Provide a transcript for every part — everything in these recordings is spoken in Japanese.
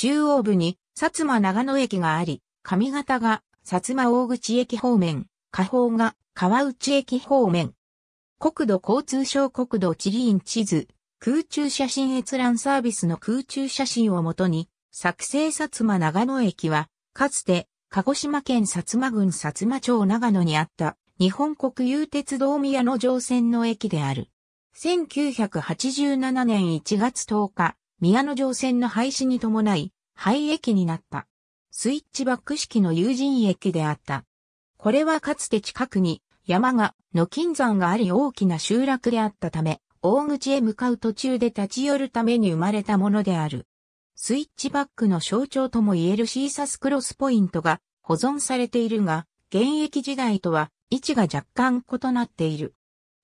中央部に薩摩長野駅があり、上方が薩摩大口駅方面、下方が川内駅方面。国土交通省国土地理院地図、空中写真閲覧サービスの空中写真をもとに、作成薩摩長野駅は、かつて、鹿児島県薩摩郡薩摩町長野にあった、日本国有鉄道宮野乗船の駅である。1987年1月10日、宮野乗船の廃止に伴い、廃駅になった。スイッチバック式の有人駅であった。これはかつて近くに山が、の金山があり大きな集落であったため、大口へ向かう途中で立ち寄るために生まれたものである。スイッチバックの象徴とも言えるシーサスクロスポイントが保存されているが、現役時代とは位置が若干異なっている。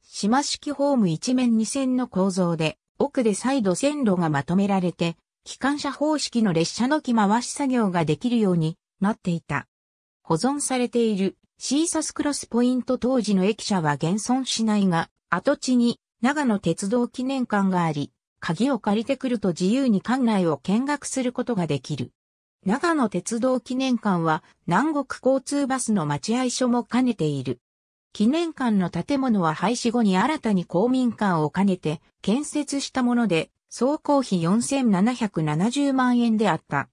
島式ホーム一面二線の構造で、奥で再度線路がまとめられて、機関車方式の列車の木回し作業ができるようになっていた。保存されているシーサスクロスポイント当時の駅舎は現存しないが、跡地に長野鉄道記念館があり、鍵を借りてくると自由に館内を見学することができる。長野鉄道記念館は南国交通バスの待合所も兼ねている。記念館の建物は廃止後に新たに公民館を兼ねて建設したもので、総工費4770万円であった。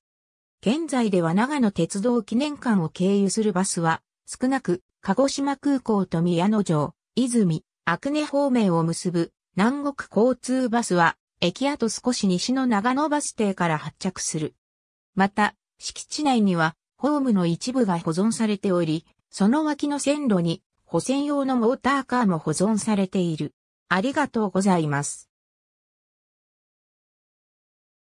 現在では長野鉄道記念館を経由するバスは、少なく、鹿児島空港と宮野城、泉、阿久根方面を結ぶ南国交通バスは、駅跡少し西の長野バス停から発着する。また、敷地内には、ホームの一部が保存されており、その脇の線路に、保線用のモーターカーも保存されている。ありがとうございます。